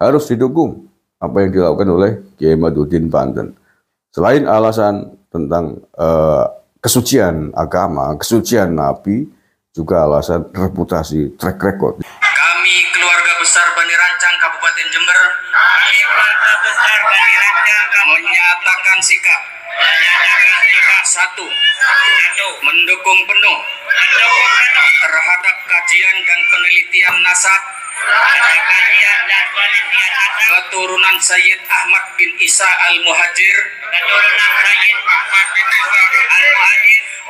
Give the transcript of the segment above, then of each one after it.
harus didukung apa yang dilakukan oleh Kiai Maduddin Banten. Selain alasan tentang uh, kesucian agama, kesucian nabi, juga alasan reputasi track record. Kami keluarga besar Bani Rancang Kabupaten Jember kami keluarga besar Bani Rancang menyatakan sikap satu, satu. mendukung penuh terhadap kajian dan penelitian nasab keturunan Sayyid Ahmad bin Isa al-Muhajir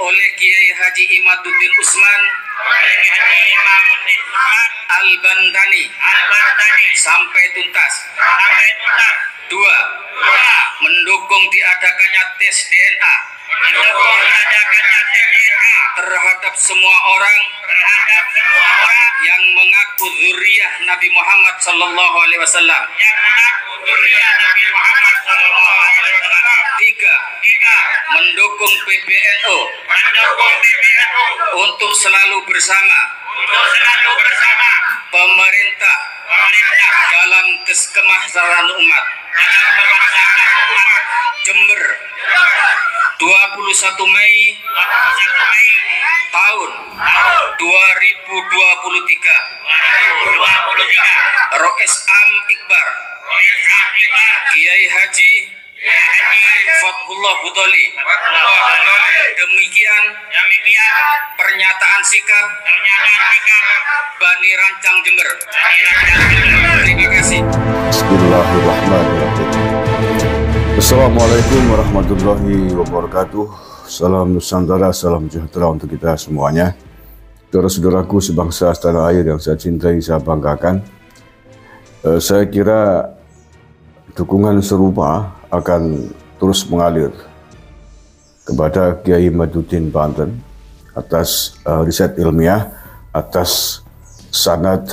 oleh Kiai Haji Imaduddin Usman Al-Bantani Al-Bantani sampai tuntas sampai tuntas dua, dua. mendukung diadakannya tes DNA mendukung diadakannya DNA terhadap semua orang terhadap semua orang yang mengaku zuriyah Nabi Muhammad sallallahu alaihi wasallam yang mengaku zuriyah Nabi Muhammad sallallahu alaihi wasallam tiga, tiga. mendukung PBNU mendukung PBNU untuk selalu bersama untuk selalu bersama pemerintah, pemerintah dalam kesemahraan umat. Jember 21 Mei, 21 Mei tahun, tahun 2023, 2023. Rokes Am Iqbar Kiai Haji Fatullah Butoli. Demikian demikian pernyataan sikap pernyataan sikap Bani Rancang Jember. Terima kasih. Bismillahirrahmanirrahim. Assalamualaikum warahmatullahi wabarakatuh. Salam Nusantara, salam sejahtera untuk kita semuanya. Saudara-saudaraku sebangsa tanah air yang saya cintai, saya banggakan. Eh, saya kira dukungan serupa akan terus mengalir kepada Kiai Maduddin Banten atas uh, riset ilmiah, atas sanad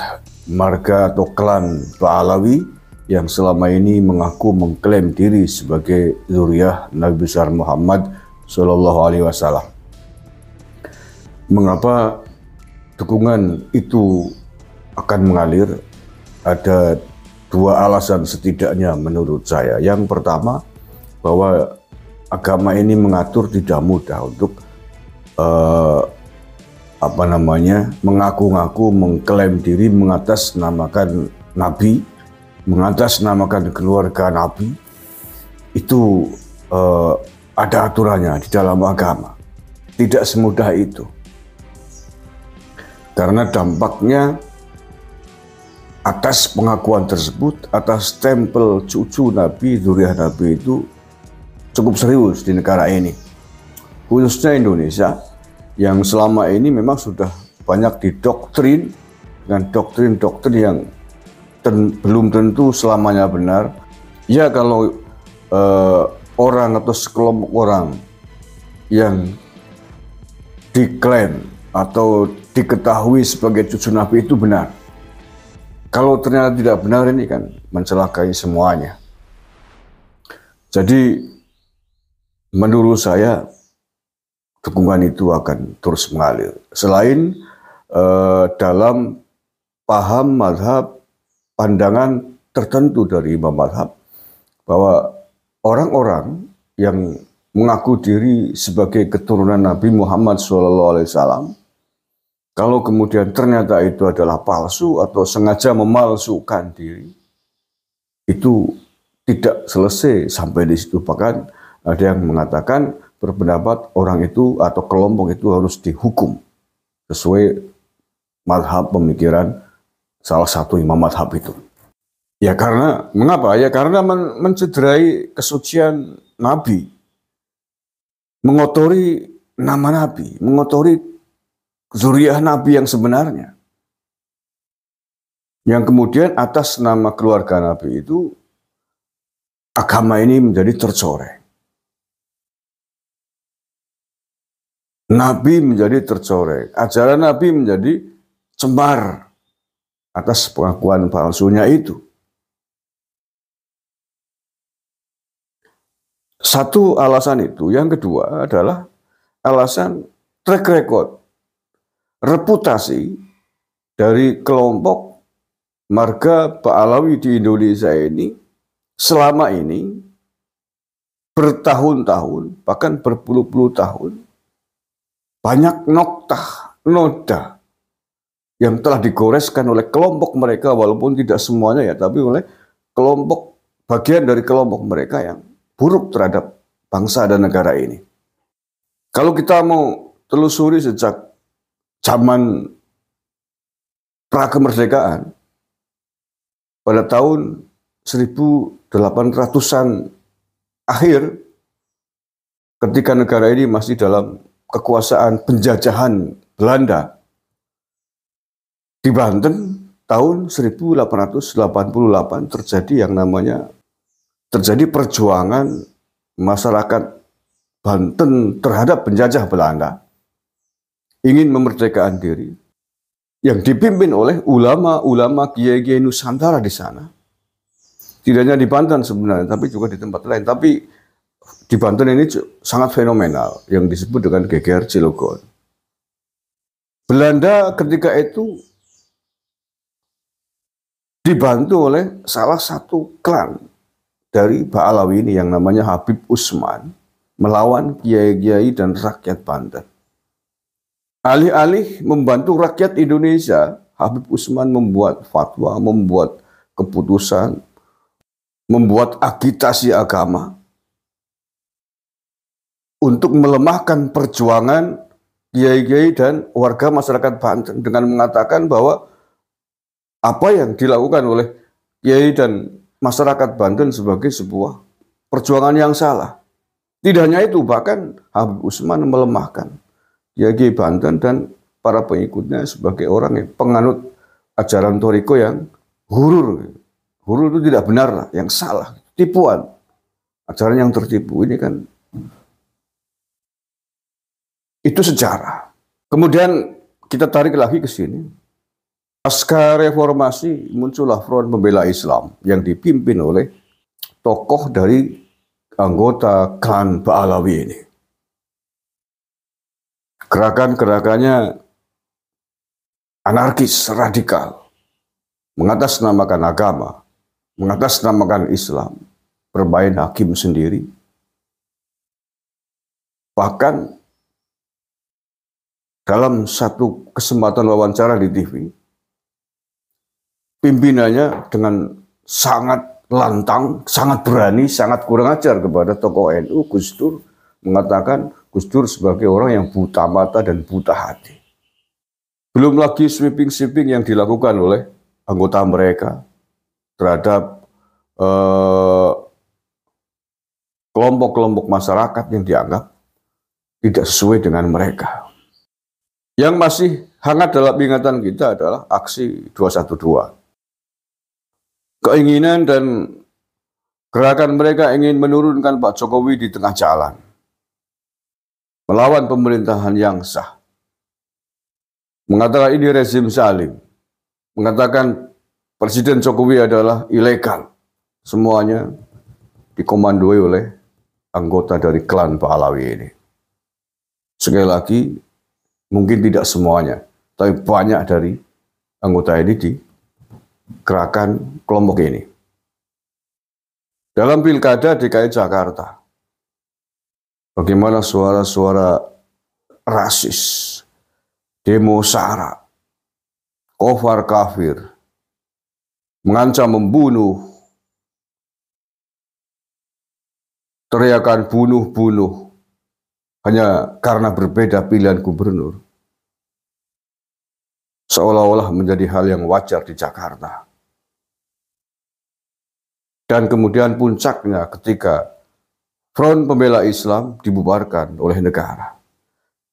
marga atau klan Baalawi yang selama ini mengaku mengklaim diri sebagai zuriat Nabi besar Muhammad Shallallahu Alaihi Wasallam. Mengapa dukungan itu akan mengalir? Ada dua alasan setidaknya menurut saya. Yang pertama bahwa agama ini mengatur tidak mudah untuk uh, apa namanya mengaku-ngaku mengklaim diri mengatasnamakan nabi mengatasnamakan keluarga nabi itu uh, ada aturannya di dalam agama tidak semudah itu karena dampaknya atas pengakuan tersebut, atas tempel cucu Nabi, Zuriah Nabi itu cukup serius di negara ini. Khususnya Indonesia yang selama ini memang sudah banyak didoktrin dengan doktrin-doktrin yang ten, belum tentu selamanya benar. Ya kalau eh, orang atau sekelompok orang yang diklaim atau diketahui sebagai cucu Nabi itu benar kalau ternyata tidak benar ini kan mencelakai semuanya. Jadi menurut saya dukungan itu akan terus mengalir. Selain eh, dalam paham madhab, pandangan tertentu dari imam madhab bahwa orang-orang yang mengaku diri sebagai keturunan Nabi Muhammad SAW kalau kemudian ternyata itu adalah palsu atau sengaja memalsukan diri, itu tidak selesai sampai di situ. Bahkan ada yang mengatakan berpendapat orang itu atau kelompok itu harus dihukum sesuai madhab pemikiran salah satu imam madhab itu. Ya karena, mengapa? Ya karena men mencederai kesucian Nabi. Mengotori nama Nabi, mengotori Zuriyah Nabi yang sebenarnya. Yang kemudian atas nama keluarga Nabi itu agama ini menjadi tercoreng. Nabi menjadi tercoreng, ajaran Nabi menjadi cemar atas pengakuan palsunya itu. Satu alasan itu, yang kedua adalah alasan track record reputasi dari kelompok marga Ba'alawi di Indonesia ini selama ini bertahun-tahun, bahkan berpuluh-puluh tahun, banyak noktah, noda yang telah digoreskan oleh kelompok mereka, walaupun tidak semuanya ya, tapi oleh kelompok, bagian dari kelompok mereka yang buruk terhadap bangsa dan negara ini. Kalau kita mau telusuri sejak zaman prakemerdekaan pada tahun 1800-an akhir ketika negara ini masih dalam kekuasaan penjajahan Belanda di Banten tahun 1888 terjadi yang namanya terjadi perjuangan masyarakat Banten terhadap penjajah Belanda ingin memerdekakan diri yang dipimpin oleh ulama-ulama kiai-kiai Nusantara di sana. Tidak hanya di Banten sebenarnya, tapi juga di tempat lain. Tapi di Banten ini sangat fenomenal yang disebut dengan geger Cilogon. Belanda ketika itu dibantu oleh salah satu klan dari Baalawi ini yang namanya Habib Usman melawan kiai-kiai dan rakyat Banten. Alih-alih membantu rakyat Indonesia, Habib Usman membuat fatwa, membuat keputusan, membuat agitasi agama untuk melemahkan perjuangan kiai-kiai dan warga masyarakat Banten dengan mengatakan bahwa apa yang dilakukan oleh kiai dan masyarakat Banten sebagai sebuah perjuangan yang salah. Tidak hanya itu, bahkan Habib Usman melemahkan ya Banten dan para pengikutnya sebagai orang yang penganut ajaran Toriko yang hurur. Hurur itu tidak benar lah, yang salah, tipuan. Ajaran yang tertipu ini kan itu sejarah. Kemudian kita tarik lagi ke sini. Pasca reformasi muncullah Front Pembela Islam yang dipimpin oleh tokoh dari anggota Klan Ba'alawi ini. Gerakan-gerakannya anarkis, radikal, mengatasnamakan agama, mengatasnamakan Islam, bermain hakim sendiri. Bahkan dalam satu kesempatan wawancara di TV, pimpinannya dengan sangat lantang, sangat berani, sangat kurang ajar kepada tokoh NU, Gus Dur, mengatakan Gus Dur sebagai orang yang buta mata dan buta hati. Belum lagi sweeping-sweeping yang dilakukan oleh anggota mereka terhadap eh, kelompok-kelompok eh, masyarakat yang dianggap tidak sesuai dengan mereka. Yang masih hangat dalam ingatan kita adalah aksi 212. Keinginan dan gerakan mereka ingin menurunkan Pak Jokowi di tengah jalan melawan pemerintahan yang sah. Mengatakan ini rezim salim. Mengatakan Presiden Jokowi adalah ilegal. Semuanya dikomandoi oleh anggota dari klan Alawi ini. Sekali lagi, mungkin tidak semuanya, tapi banyak dari anggota ini di gerakan kelompok ini. Dalam pilkada DKI Jakarta, Bagaimana suara-suara rasis, demo sara, kofar kafir, mengancam membunuh, teriakan bunuh-bunuh, hanya karena berbeda pilihan gubernur. Seolah-olah menjadi hal yang wajar di Jakarta. Dan kemudian puncaknya ketika Front Pembela Islam dibubarkan oleh negara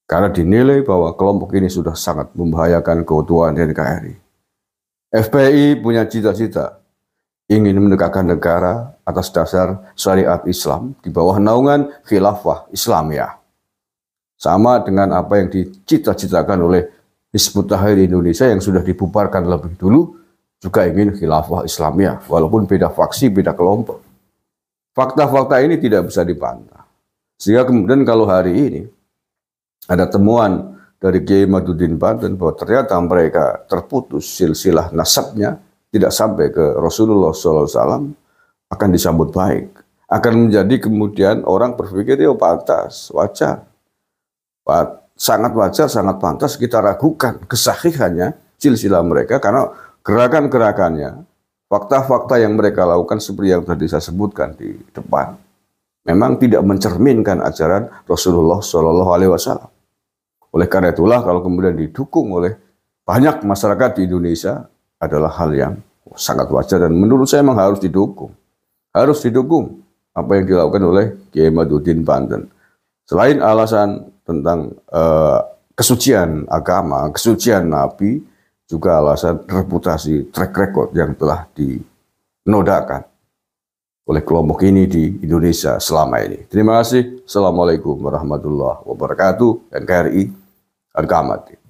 karena dinilai bahwa kelompok ini sudah sangat membahayakan keutuhan NKRI. FPI punya cita-cita ingin menegakkan negara atas dasar syariat Islam di bawah naungan khilafah Islamiyah. Sama dengan apa yang dicita-citakan oleh Hizbut Tahrir Indonesia yang sudah dibubarkan lebih dulu juga ingin khilafah Islamiyah walaupun beda faksi, beda kelompok. Fakta-fakta ini tidak bisa dibantah. Sehingga kemudian kalau hari ini ada temuan dari Kiai Madudin Banten bahwa ternyata mereka terputus silsilah nasabnya tidak sampai ke Rasulullah SAW akan disambut baik. Akan menjadi kemudian orang berpikir, ya pantas, wajar. Sangat wajar, sangat pantas kita ragukan kesahihannya silsilah mereka karena gerakan-gerakannya fakta-fakta yang mereka lakukan seperti yang tadi saya sebutkan di depan memang tidak mencerminkan ajaran Rasulullah Shallallahu Alaihi Wasallam. Oleh karena itulah kalau kemudian didukung oleh banyak masyarakat di Indonesia adalah hal yang sangat wajar dan menurut saya memang harus didukung. Harus didukung apa yang dilakukan oleh Kiai Madudin Banten. Selain alasan tentang uh, kesucian agama, kesucian nabi, juga alasan reputasi track record yang telah dinodakan oleh kelompok ini di Indonesia selama ini. Terima kasih. Assalamualaikum warahmatullahi wabarakatuh. NKRI, Agamati.